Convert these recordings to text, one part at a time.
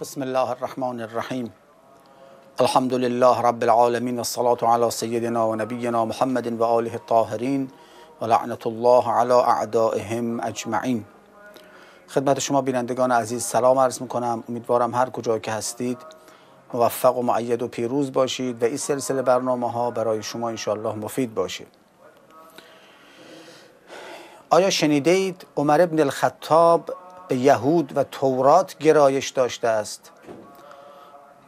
بسم الله الرحمن الرحیم الحمد لله رب العالمین و علی سیدنا و نبینا محمد و آله الطاهرین و لعنت الله علی اعدائهم اجمعین خدمت شما بینندگان عزیز سلام عرض میکنم امیدوارم هر کجا که هستید موفق و معید و پیروز باشید و این سلسله برنامه ها برای شما انشالله مفید باشید آیا شنیدید عمر ابن الخطاب به یهود و تورات گرایش داشته است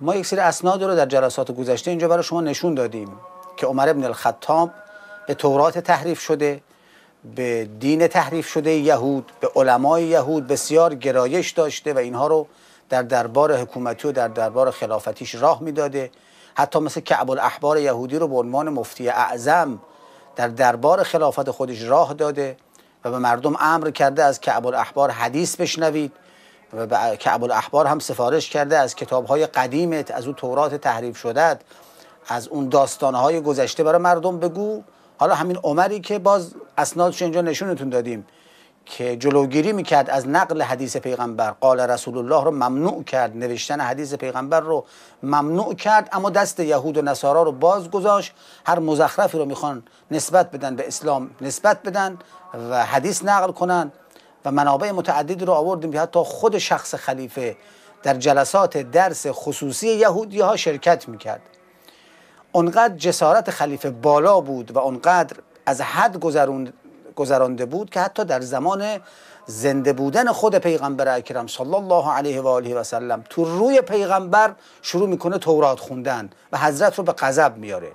ما یک سری اسناد رو در جلسات گذشته اینجا برای شما نشون دادیم که عمر ابن الخطاب به تورات تحریف شده به دین تحریف شده یهود به علمای یهود بسیار گرایش داشته و اینها رو در دربار حکومتی و در دربار خلافتیش راه میداده حتی مثل کعب الاحبار یهودی رو به عنوان مفتی اعظم در دربار خلافت خودش راه داده و به مردم امر کرده از کعب الاحبار حدیث بشنوید و به کعب الاحبار هم سفارش کرده از کتابهای قدیمت از اون تورات تحریف شده از اون داستانهای گذشته برای مردم بگو حالا همین عمری که باز اسنادش اینجا نشونتون دادیم که جلوگیری میکرد از نقل حدیث پیغمبر قال رسول الله رو ممنوع کرد نوشتن حدیث پیغمبر رو ممنوع کرد اما دست یهود و نصارا رو باز گذاشت هر مزخرفی رو میخوان نسبت بدن به اسلام نسبت بدن و حدیث نقل کنن و منابع متعددی رو آوردیم که حتی خود شخص خلیفه در جلسات درس خصوصی یهودی ها شرکت میکرد اونقدر جسارت خلیفه بالا بود و اونقدر از حد گذرون گذرانده بود که حتی در زمان زنده بودن خود پیغمبر اکرم صلی الله علیه و آله و سلم تو روی پیغمبر شروع میکنه تورات خوندن و حضرت رو به غضب میاره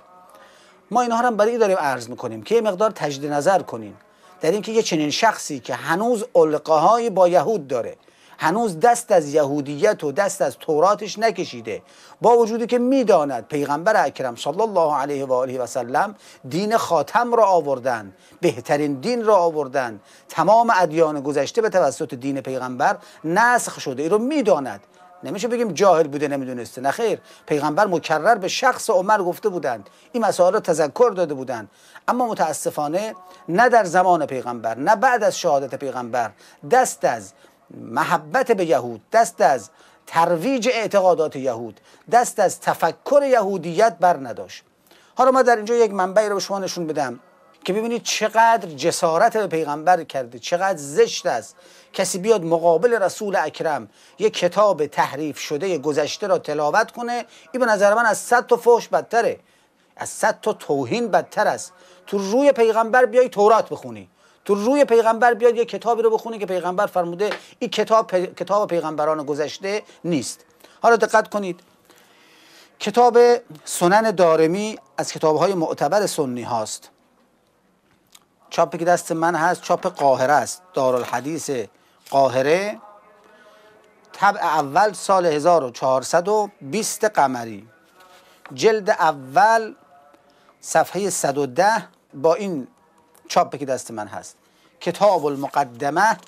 ما اینها هم برای داریم عرض میکنیم که یه مقدار تجدید نظر کنیم در اینکه یه چنین شخصی که هنوز القاهایی با یهود داره هنوز دست از یهودیت و دست از توراتش نکشیده با وجودی که میداند پیغمبر اکرم صلی الله علیه و آله و سلم دین خاتم را آوردن بهترین دین را آوردن تمام ادیان گذشته به توسط دین پیغمبر نسخ شده ای رو میداند نمیشه بگیم جاهل بوده نمیدونسته نخیر پیغمبر مکرر به شخص عمر گفته بودند این مسائل را تذکر داده بودند اما متاسفانه نه در زمان پیغمبر نه بعد از شهادت پیغمبر دست از محبت به یهود دست از ترویج اعتقادات یهود دست از تفکر یهودیت بر نداشت حالا ما در اینجا یک منبعی رو به شما نشون بدم که ببینید چقدر جسارت به پیغمبر کرده چقدر زشت است کسی بیاد مقابل رسول اکرم یک کتاب تحریف شده گذشته را تلاوت کنه این به نظر من از صد تا فوش بدتره از صد تا توهین بدتر است تو روی پیغمبر بیای تورات بخونی تو روی پیغمبر بیاد یه کتابی رو بخونه که پیغمبر فرموده این کتاب کتاب پیغمبران گذشته نیست حالا دقت کنید کتاب سنن دارمی از کتابهای معتبر سنی هاست چاپی که دست من هست چاپ قاهره است دارالحدیث قاهره طبع اول سال 1420 قمری جلد اول صفحه 110 با این چاپی که دست من هست کتاب المقدمه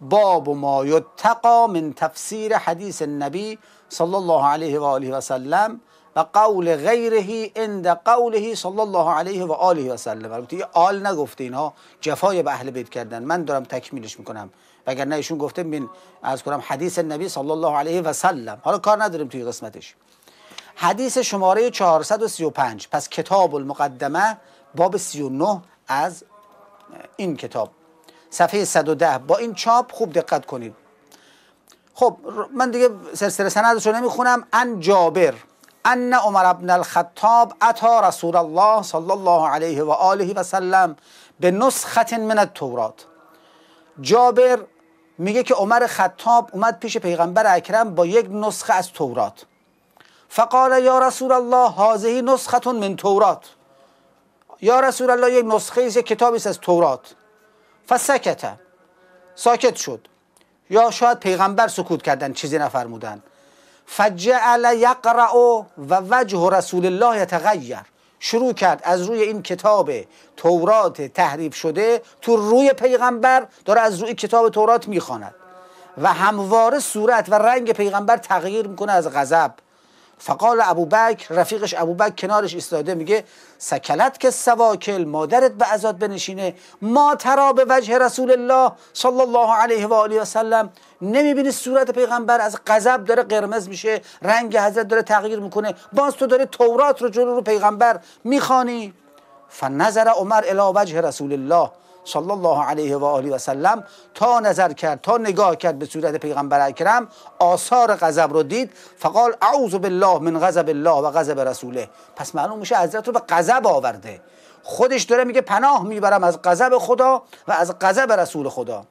باب ما یتقا من تفسیر حدیث النبی صلی الله علیه و آله و سلم و قول غیره عند قوله صلی الله علیه و آله و سلم البته آل نگفته اینها جفای به اهل بیت کردن من دارم تکمیلش میکنم نه ایشون گفته من از کنم حدیث نبی صلی الله علیه و سلم حالا کار نداریم توی قسمتش حدیث شماره 435 پس کتاب المقدمه باب 39 از این کتاب صفحه 110 با این چاپ خوب دقت کنید خب من دیگه سلسله سندش رو نمیخونم ان جابر ان عمر ابن الخطاب اتا رسول الله صلی الله علیه و آله و سلم به نسخت من التورات جابر میگه که عمر خطاب اومد پیش پیغمبر اکرم با یک نسخه از تورات فقال یا رسول الله هذه نسخه من تورات یا رسول الله یک نسخه از کتابی از تورات فسکت ساکت شد یا شاید پیغمبر سکوت کردن چیزی نفرمودن فجعل یقرع و وجه رسول الله تغییر شروع کرد از روی این کتاب تورات تحریف شده تو روی پیغمبر داره از روی کتاب تورات میخواند و همواره صورت و رنگ پیغمبر تغییر میکنه از غضب فقال ابوبکر رفیقش ابوبکر کنارش ایستاده میگه سکلت که سواکل مادرت به ازاد بنشینه ما ترا به وجه رسول الله صلی الله علیه و آله و سلم نمیبینی صورت پیغمبر از غضب داره قرمز میشه رنگ حضرت داره تغییر میکنه باز تو داره تورات رو جلو رو پیغمبر میخوانی نظر عمر الی وجه رسول الله صلی الله علیه و آله و سلم تا نظر کرد تا نگاه کرد به صورت پیغمبر اکرم آثار غضب رو دید فقال اعوذ بالله من غضب الله و غضب رسوله پس معلوم میشه حضرت رو به غضب آورده خودش داره میگه پناه میبرم از غضب خدا و از غضب رسول خدا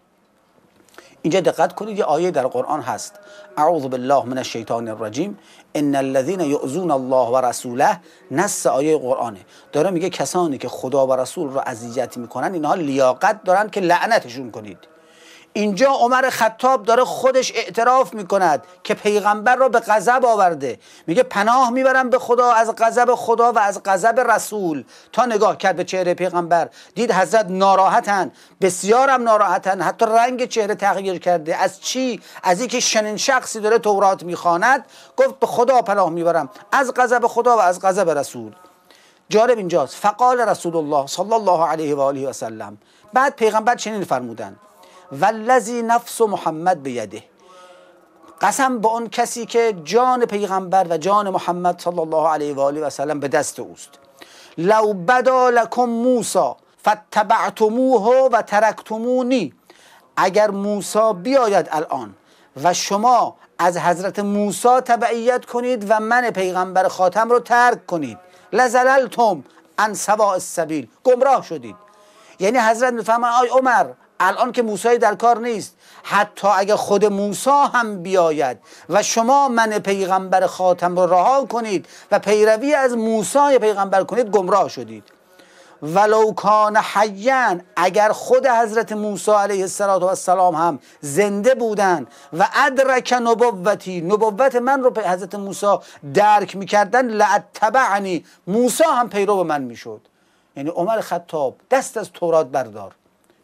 اینجا دقت کنید یه آیه در قرآن هست اعوذ بالله من الشیطان الرجیم ان الذين يؤذون الله و رسوله نص آیه قرآنه داره میگه کسانی که خدا و رسول رو اذیت میکنن اینها لیاقت دارن که لعنتشون کنید اینجا عمر خطاب داره خودش اعتراف میکند که پیغمبر را به غضب آورده میگه پناه میبرم به خدا از غضب خدا و از غضب رسول تا نگاه کرد به چهره پیغمبر دید حضرت ناراحتن بسیارم ناراحتن حتی رنگ چهره تغییر کرده از چی از اینکه شنین شخصی داره تورات میخواند گفت به خدا پناه میبرم از غضب خدا و از غضب رسول جالب اینجاست فقال رسول الله صلی الله علیه و آله و سلم بعد پیغمبر چنین فرمودند ولذی نفس محمد بیده قسم به آن کسی که جان پیغمبر و جان محمد صلی الله علیه و آله و سلم به دست اوست لو بدا لکم موسی فتبعتموه و ترکتمونی اگر موسی بیاید الان و شما از حضرت موسی تبعیت کنید و من پیغمبر خاتم رو ترک کنید لزللتم ان سواء السبیل گمراه شدید یعنی حضرت میفهمن آی عمر الان که موسی در کار نیست حتی اگه خود موسی هم بیاید و شما من پیغمبر خاتم رو رها کنید و پیروی از موسی پیغمبر کنید گمراه شدید ولو کان حیان اگر خود حضرت موسی علیه السلام هم زنده بودن و ادرک نبوتی نبوت من رو حضرت موسی درک میکردن لعتبعنی موسی هم پیرو من میشد یعنی عمر خطاب دست از تورات بردار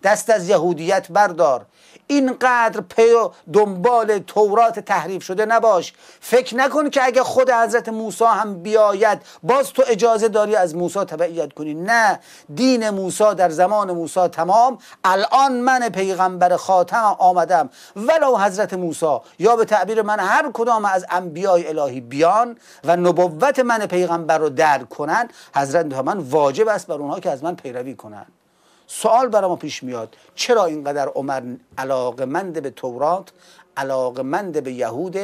دست از یهودیت بردار اینقدر پی و دنبال تورات تحریف شده نباش فکر نکن که اگه خود حضرت موسی هم بیاید باز تو اجازه داری از موسی تبعیت کنی نه دین موسی در زمان موسی تمام الان من پیغمبر خاتم آمدم ولو حضرت موسی یا به تعبیر من هر کدام از انبیای الهی بیان و نبوت من پیغمبر رو درک کنند حضرت من واجب است بر اونها که از من پیروی کنند سوال برای ما پیش میاد چرا اینقدر عمر علاقمند به تورات علاقمند به یهود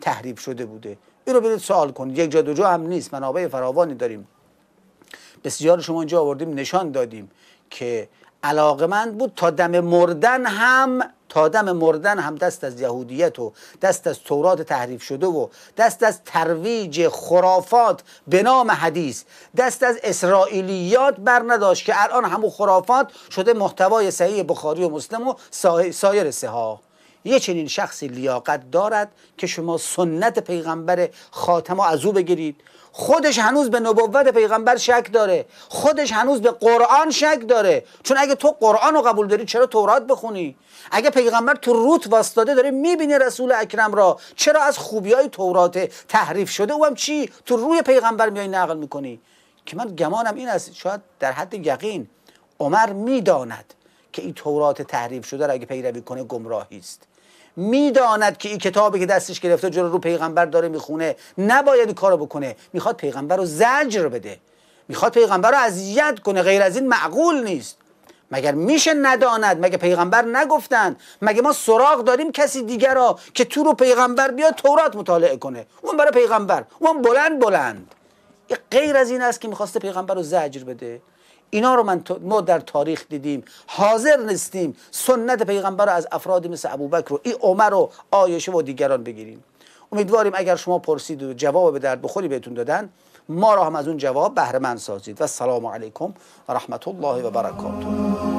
تحریف شده بوده این رو برید سوال کنید یک جا دو جا هم نیست منابع فراوانی داریم بسیار شما اینجا آوردیم نشان دادیم که علاقمند بود تا دم مردن هم تا دم مردن هم دست از یهودیت و دست از تورات تحریف شده و دست از ترویج خرافات به نام حدیث دست از اسرائیلیات بر نداشت که الان همون خرافات شده محتوای صحیح بخاری و مسلم و سایر سه یه چنین شخصی لیاقت دارد که شما سنت پیغمبر خاتم از او بگیرید خودش هنوز به نبوت پیغمبر شک داره خودش هنوز به قرآن شک داره چون اگه تو قرآن رو قبول داری چرا تورات بخونی اگه پیغمبر تو روت واسطاده داره میبینه رسول اکرم را چرا از خوبی های تورات تحریف شده او هم چی تو روی پیغمبر میای نقل میکنی که من گمانم این است شاید در حد یقین عمر میداند که این تورات تحریف شده را اگه پیروی کنه گمراهی است میداند که این کتابی که دستش گرفته جلو رو پیغمبر داره میخونه نباید این کارو بکنه میخواد پیغمبر رو زجر بده میخواد پیغمبر رو اذیت کنه غیر از این معقول نیست مگر میشه نداند مگه پیغمبر نگفتند مگه ما سراغ داریم کسی دیگر را که تو رو پیغمبر بیا تورات مطالعه کنه اون برای پیغمبر اون بلند بلند غیر از این است که میخواسته پیغمبر رو زجر بده اینا رو من ما در تاریخ دیدیم حاضر نیستیم سنت پیغمبر از افرادی مثل ابوبکر و ای عمر و آیشه و دیگران بگیریم امیدواریم اگر شما پرسید و جواب به درد بخوری بهتون دادن ما را هم از اون جواب بهره من سازید و سلام علیکم و رحمت الله و برکاته